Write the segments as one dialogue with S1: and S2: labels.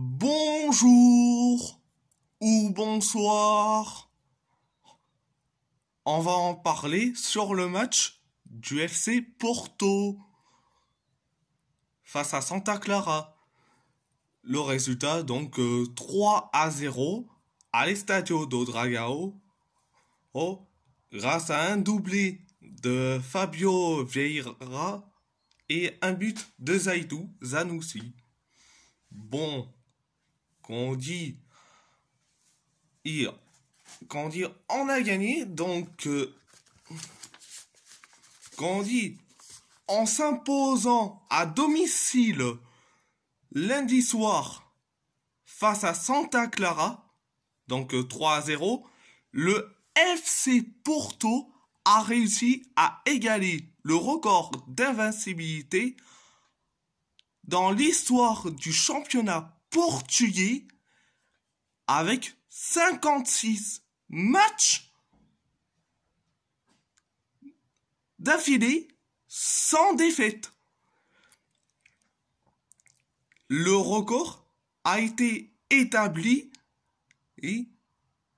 S1: Bonjour ou bonsoir. On va en parler sur le match du FC Porto face à Santa Clara. Le résultat donc 3 euh, à 0 à l'Estadio do Dragao. Oh, grâce à un doublé de Fabio Vieira et un but de Zaidou Zanussi. Bon, quand on dit, quand on on a gagné, donc euh, quand on dit en s'imposant à domicile lundi soir face à Santa Clara, donc 3-0, euh, le FC Porto a réussi à égaler le record d'invincibilité dans l'histoire du championnat portugais avec 56 matchs d'affilée sans défaite. Le record a été établi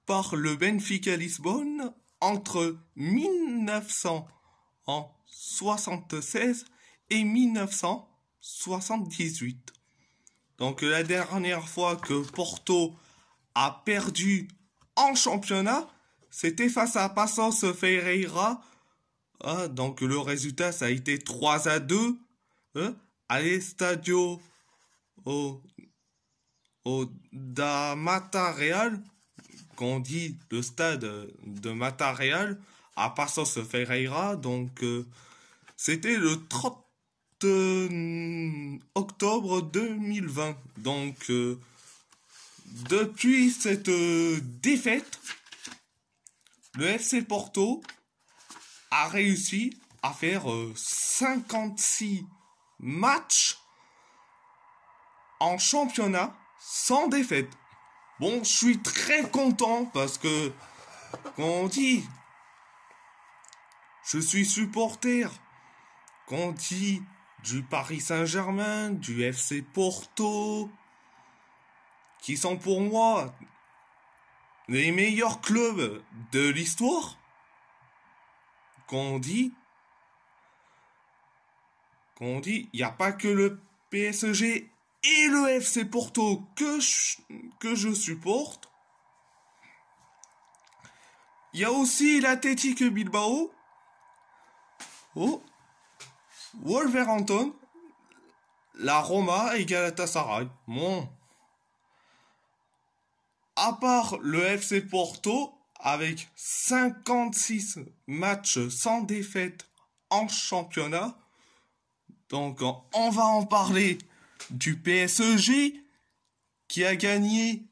S1: par le Benfica Lisbonne entre 1976 et 1978. Donc la dernière fois que Porto a perdu en championnat, c'était face à Passos Ferreira. Hein, donc le résultat, ça a été 3 à 2. Hein, à au, da Mata Real, qu'on dit le stade de Mata Real, à Passos Ferreira. Donc euh, c'était le 30 euh, octobre 2020. Donc, euh, depuis cette euh, défaite, le FC Porto a réussi à faire 56 matchs en championnat sans défaite. Bon, je suis très content parce que, quand on dit, je suis supporter, quand dit du Paris Saint-Germain, du FC Porto, qui sont pour moi les meilleurs clubs de l'histoire, qu'on dit, qu'on dit, il n'y a pas que le PSG et le FC Porto que je, que je supporte. Il y a aussi l'athétique Bilbao. Oh, Wolverhampton, la Roma et Galatasaray. Bon. À part le FC Porto, avec 56 matchs sans défaite en championnat. Donc on va en parler du PSG qui a gagné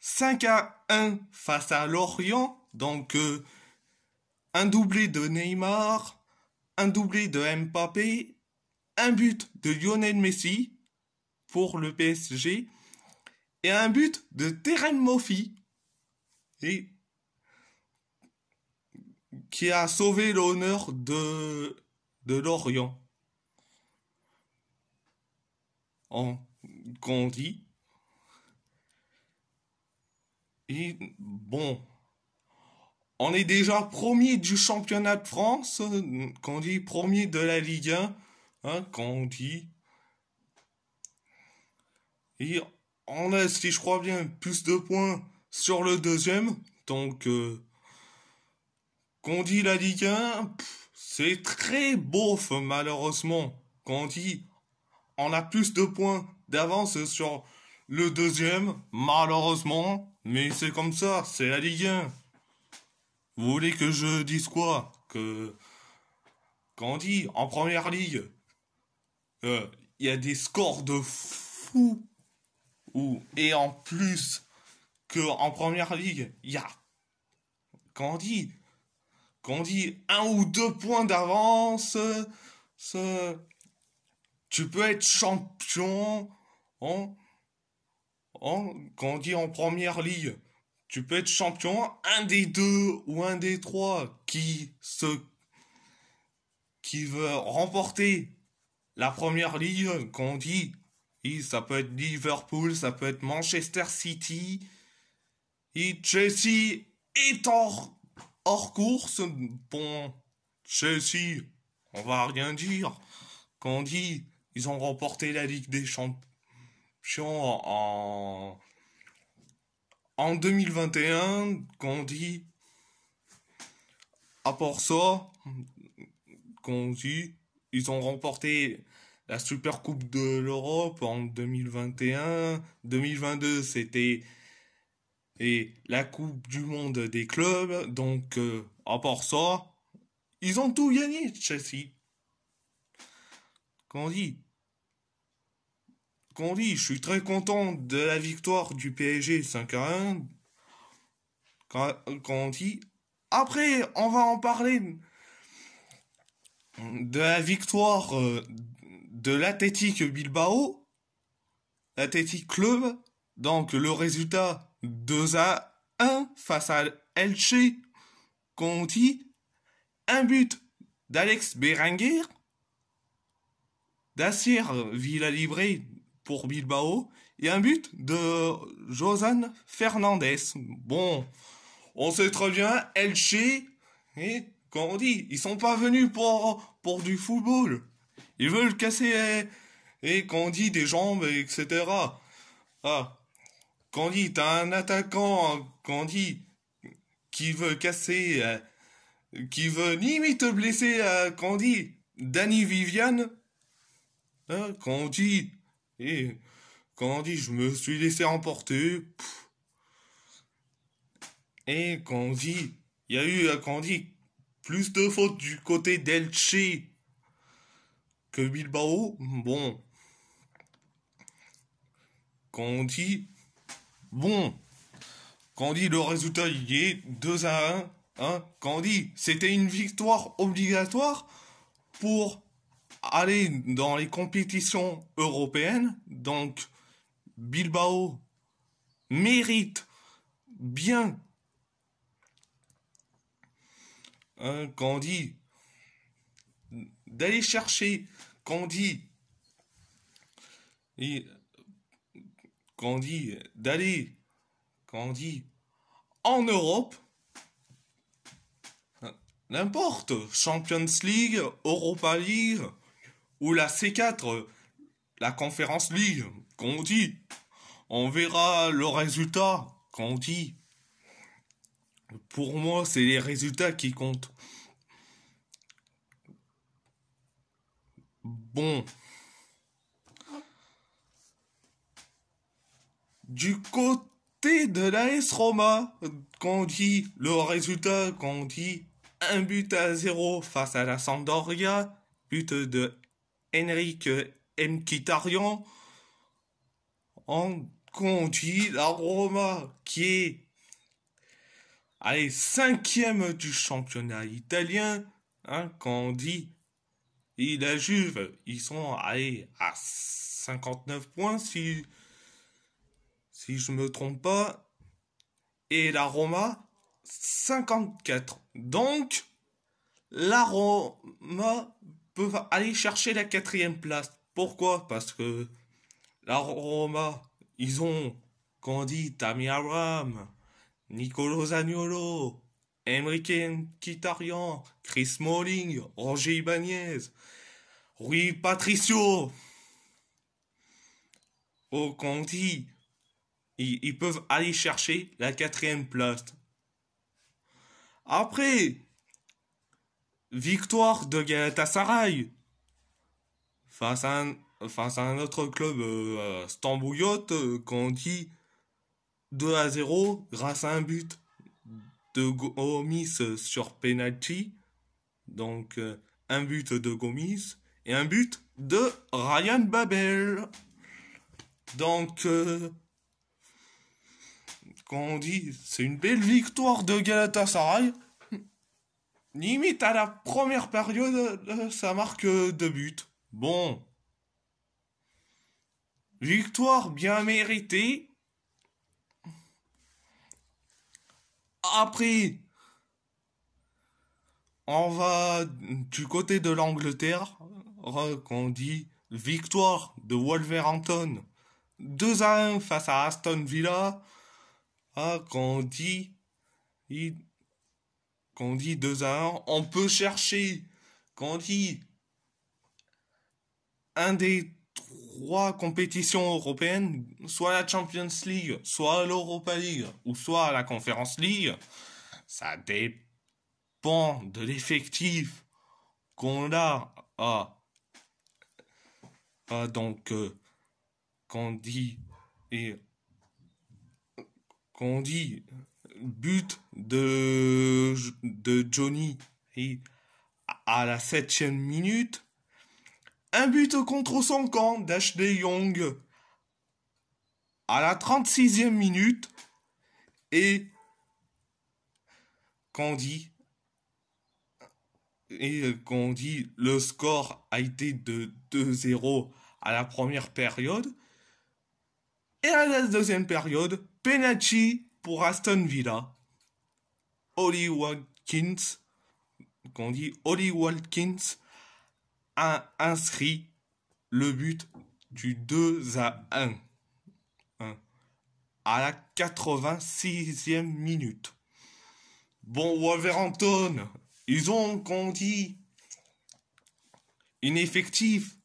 S1: 5 à 1 face à Lorient. Donc euh, un doublé de Neymar, un doublé de Mbappé, un but de Lionel Messi pour le PSG et un but de Terran Moffi qui a sauvé l'honneur de, de Lorient. En grandit. Et bon. On est déjà premier du championnat de France, qu'on dit premier de la Ligue 1, hein, Quand dit. Et on a, si je crois bien, plus de points sur le deuxième. Donc, euh, qu'on dit la Ligue 1, c'est très beau, malheureusement. Qu'on dit, on a plus de points d'avance sur le deuxième, malheureusement. Mais c'est comme ça, c'est la Ligue 1. Vous voulez que je dise quoi Que quand on dit en première ligue, il euh, y a des scores de fou. et en plus que en première ligue, il y a quand on dit quand dit un ou deux points d'avance, tu peux être champion en, quand on dit en première ligue tu peux être champion, un des deux ou un des trois qui se qui veut remporter la première ligue, qu'on dit, et ça peut être Liverpool, ça peut être Manchester City, et Chelsea est hors, hors course. Bon, Chelsea, on va rien dire. Qu'on dit, ils ont remporté la Ligue des Champions en en 2021, qu'on dit, à part ça, qu'on dit, ils ont remporté la Super Coupe de l'Europe en 2021. 2022, c'était et la Coupe du Monde des clubs. Donc, euh, à part ça, ils ont tout gagné, Chelsea. Qu'on dit dit, je suis très content de la victoire du PSG 5 à 1. Quand, après, on va en parler de la victoire euh, de l'Athletic Bilbao, l'Athletic Club, donc le résultat 2 à 1 face à Elche Conti, un but d'Alex Berenguer, d'Assir libre pour Bilbao et un but de Josan Fernandez. Bon, on sait très bien, Elche, et quand dit, ils sont pas venus pour, pour du football. Ils veulent casser, et, des jambes, etc. Ah, tu as un attaquant, hein, quand qui veut casser, euh, qui veut limite blesser, euh, Danny Viviane, Condi. Hein, et, quand dit, je me suis laissé emporter. Et, quand dit, il y a eu, quand plus de fautes du côté d'Elche que Bilbao. Bon. Quand dit, bon. Quand dit le résultat, il est 2 à 1. Hein, quand dit c'était une victoire obligatoire pour aller dans les compétitions européennes. Donc, Bilbao mérite bien, hein, d'aller chercher, quand d'aller, en Europe, hein, n'importe, Champions League, Europa League, ou la C4, la conférence Ligue, qu'on dit. On verra le résultat, qu'on dit. Pour moi, c'est les résultats qui comptent. Bon. Du côté de l'AS Roma, qu'on dit le résultat, qu'on dit un but à zéro face à la Sampdoria, but de M. Mkhitaryan en conduit la Roma qui est allez, cinquième du championnat italien. Hein, quand on dit et la Juve, ils sont à 59 points si, si je me trompe pas. Et la Roma, 54. Donc, la Roma peuvent aller chercher la quatrième place. Pourquoi Parce que la Roma, ils ont dit, Tammy Abraham, Nicolo Zagnolo, Enrique Kitarian, Chris Molling, Roger Ibanez, Rui Patricio. Au Conti, ils, ils peuvent aller chercher la quatrième place. Après, victoire de Galatasaray face à un, autre club euh, euh qu'on dit 2 à 0 grâce à un but de Gomis sur penalty. Donc euh, un but de Gomis et un but de Ryan Babel. Donc euh, qu'on dit c'est une belle victoire de Galatasaray Limite à la première période, euh, ça marque deux buts. Bon. Victoire bien méritée. Après, on va du côté de l'Angleterre, euh, qu'on dit victoire de Wolverhampton 2 à 1 face à Aston Villa, euh, qu'on dit quand on dit deux à on peut chercher. Quand on dit un des trois compétitions européennes, soit la Champions League, soit l'Europa League, ou soit la Conference League, ça dépend de l'effectif qu'on a. Ah, ah donc, euh, quand qu'on dit, et qu'on dit but de, de Johnny à la septième minute. Un but contre son camp d'Ashley Young à la 36e minute. Et qu'on dit, et qu'on dit le score a été de 2-0 à la première période. Et à la deuxième période, Penalty pour Aston Villa, Holly Watkins, qu'on dit Watkins, a inscrit le but du 2 à 1, hein, à la 86e minute. Bon, Wolverhampton, ils ont, qu'on dit, ineffectif,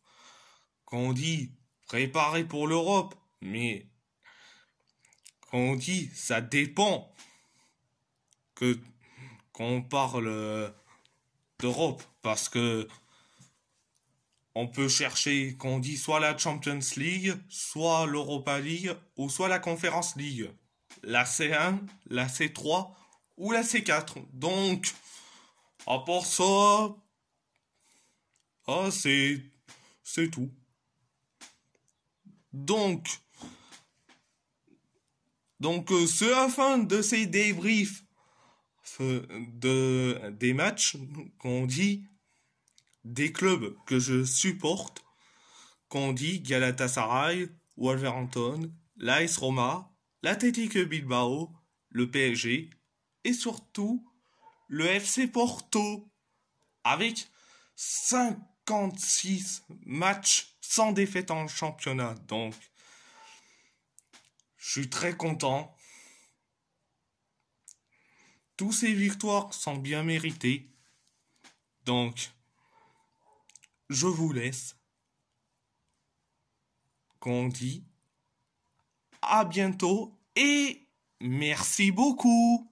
S1: qu'on dit, préparé pour l'Europe, mais on dit, ça dépend que qu'on parle d'Europe, parce que on peut chercher qu'on dit soit la Champions League, soit l'Europa League, ou soit la Conference League, la C1, la C3 ou la C4. Donc, à part ça, ah, c'est tout. Donc, donc, euh, c'est fin de ces débriefs de, des matchs qu'on dit des clubs que je supporte, qu'on dit Galatasaray, Wolverhampton, l'AS Roma, l'Athletic Bilbao, le PSG et surtout le FC Porto avec 56 matchs sans défaite en championnat. Donc je suis très content. Toutes ces victoires sont bien méritées. Donc, je vous laisse. Qu'on dit à bientôt et merci beaucoup.